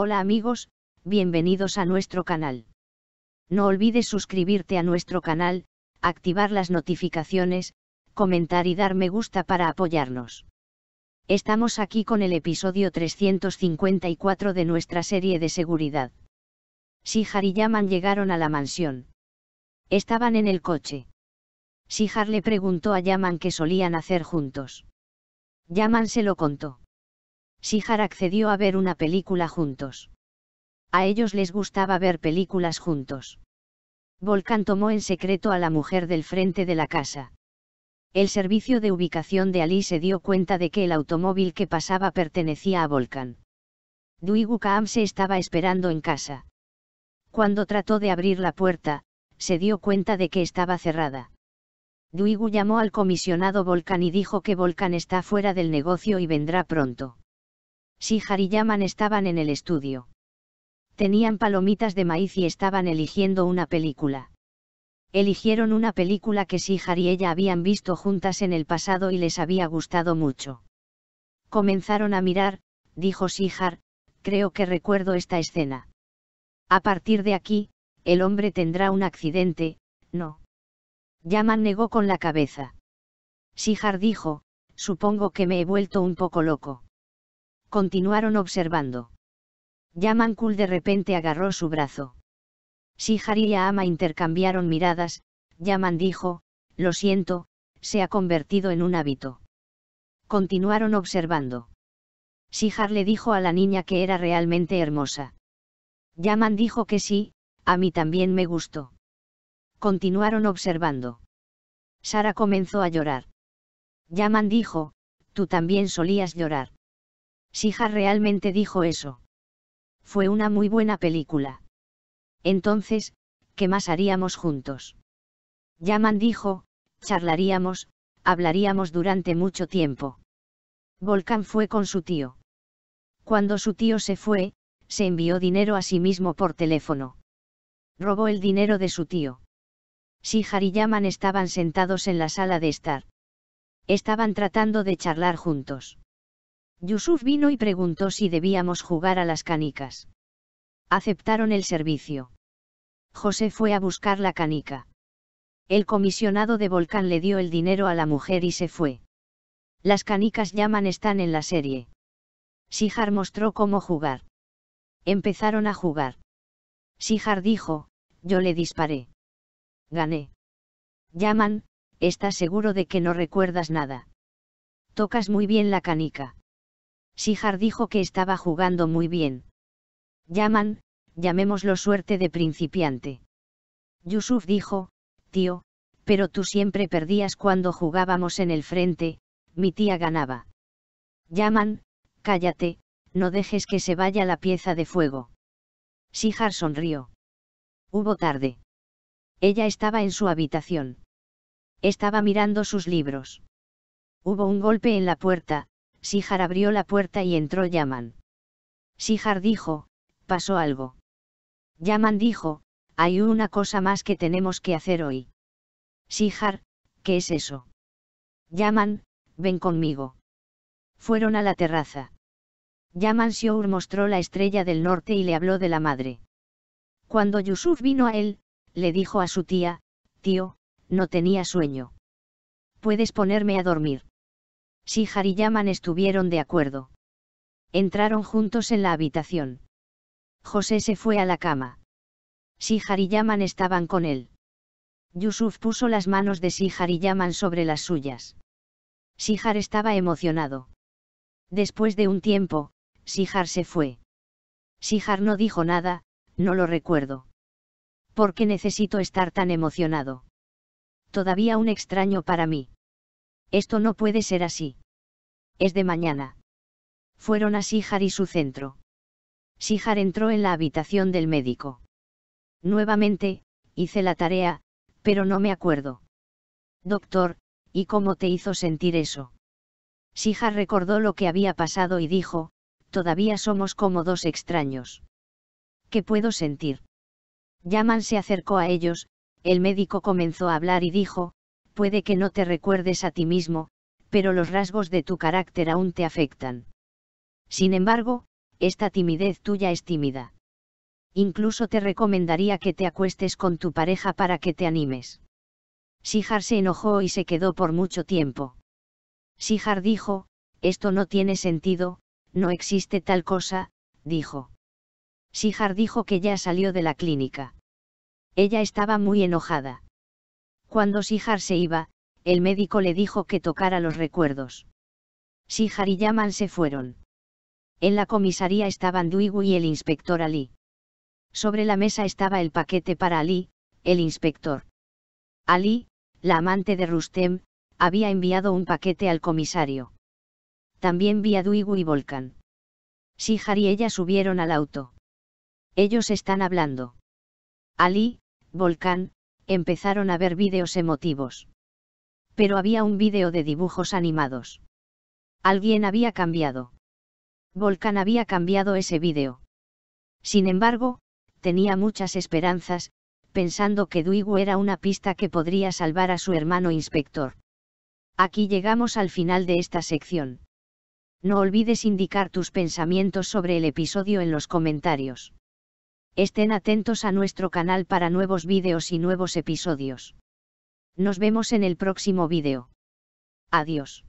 Hola amigos, bienvenidos a nuestro canal. No olvides suscribirte a nuestro canal, activar las notificaciones, comentar y dar me gusta para apoyarnos. Estamos aquí con el episodio 354 de nuestra serie de seguridad. sijar y Yaman llegaron a la mansión. Estaban en el coche. sijar le preguntó a Yaman qué solían hacer juntos. Yaman se lo contó. Shihar accedió a ver una película juntos. A ellos les gustaba ver películas juntos. Volcán tomó en secreto a la mujer del frente de la casa. El servicio de ubicación de Ali se dio cuenta de que el automóvil que pasaba pertenecía a Volcán. Duigu Kaam se estaba esperando en casa. Cuando trató de abrir la puerta, se dio cuenta de que estaba cerrada. Duigu llamó al comisionado Volcán y dijo que Volcán está fuera del negocio y vendrá pronto. Sihar y Yaman estaban en el estudio. Tenían palomitas de maíz y estaban eligiendo una película. Eligieron una película que Sihar y ella habían visto juntas en el pasado y les había gustado mucho. Comenzaron a mirar, dijo sijar creo que recuerdo esta escena. A partir de aquí, el hombre tendrá un accidente, no. Yaman negó con la cabeza. sijar dijo, supongo que me he vuelto un poco loco. Continuaron observando. Yamankul de repente agarró su brazo. sijar y Ama intercambiaron miradas, Yaman dijo, lo siento, se ha convertido en un hábito. Continuaron observando. Sihar le dijo a la niña que era realmente hermosa. Yaman dijo que sí, a mí también me gustó. Continuaron observando. Sara comenzó a llorar. Yaman dijo, tú también solías llorar. Sija realmente dijo eso. Fue una muy buena película. Entonces, ¿qué más haríamos juntos? Yaman dijo, charlaríamos, hablaríamos durante mucho tiempo. Volcán fue con su tío. Cuando su tío se fue, se envió dinero a sí mismo por teléfono. Robó el dinero de su tío. Sihar y Yaman estaban sentados en la sala de estar. Estaban tratando de charlar juntos. Yusuf vino y preguntó si debíamos jugar a las canicas. Aceptaron el servicio. José fue a buscar la canica. El comisionado de Volcán le dio el dinero a la mujer y se fue. Las canicas llaman están en la serie. Sijar mostró cómo jugar. Empezaron a jugar. Sijar dijo, yo le disparé. Gané. Llaman, estás seguro de que no recuerdas nada. Tocas muy bien la canica. Sihar dijo que estaba jugando muy bien. Llaman, llamémoslo suerte de principiante. Yusuf dijo, tío, pero tú siempre perdías cuando jugábamos en el frente, mi tía ganaba. Llaman, cállate, no dejes que se vaya la pieza de fuego. Sijar sonrió. Hubo tarde. Ella estaba en su habitación. Estaba mirando sus libros. Hubo un golpe en la puerta, Sijar abrió la puerta y entró Yaman. Sijar dijo, pasó algo. Yaman dijo, hay una cosa más que tenemos que hacer hoy. Sijar, ¿qué es eso? Yaman, ven conmigo. Fueron a la terraza. Yaman Siour mostró la estrella del norte y le habló de la madre. Cuando Yusuf vino a él, le dijo a su tía, tío, no tenía sueño. Puedes ponerme a dormir. Sijar y Yaman estuvieron de acuerdo. Entraron juntos en la habitación. José se fue a la cama. sijar y Yaman estaban con él. Yusuf puso las manos de Sijar y Yaman sobre las suyas. Sijar estaba emocionado. Después de un tiempo, Sijar se fue. Sijar no dijo nada, no lo recuerdo. ¿Por qué necesito estar tan emocionado? Todavía un extraño para mí. Esto no puede ser así. Es de mañana. Fueron a Sijar y su centro. Sijar entró en la habitación del médico. Nuevamente, hice la tarea, pero no me acuerdo. Doctor, ¿y cómo te hizo sentir eso? Sijar recordó lo que había pasado y dijo, todavía somos como dos extraños. ¿Qué puedo sentir? Yaman se acercó a ellos, el médico comenzó a hablar y dijo, Puede que no te recuerdes a ti mismo, pero los rasgos de tu carácter aún te afectan. Sin embargo, esta timidez tuya es tímida. Incluso te recomendaría que te acuestes con tu pareja para que te animes. Sijar se enojó y se quedó por mucho tiempo. Sijar dijo, esto no tiene sentido, no existe tal cosa, dijo. Sijar dijo que ya salió de la clínica. Ella estaba muy enojada. Cuando Sihar se iba, el médico le dijo que tocara los recuerdos. Sihar y Yaman se fueron. En la comisaría estaban Duigu y el inspector Ali. Sobre la mesa estaba el paquete para Ali, el inspector. Ali, la amante de Rustem, había enviado un paquete al comisario. También vi a Duigu y Volcan. Sihar y ella subieron al auto. Ellos están hablando. Ali, Volkan empezaron a ver vídeos emotivos. Pero había un vídeo de dibujos animados. Alguien había cambiado. Volcán había cambiado ese vídeo. Sin embargo, tenía muchas esperanzas, pensando que Duigo era una pista que podría salvar a su hermano inspector. Aquí llegamos al final de esta sección. No olvides indicar tus pensamientos sobre el episodio en los comentarios. Estén atentos a nuestro canal para nuevos vídeos y nuevos episodios. Nos vemos en el próximo vídeo. Adiós.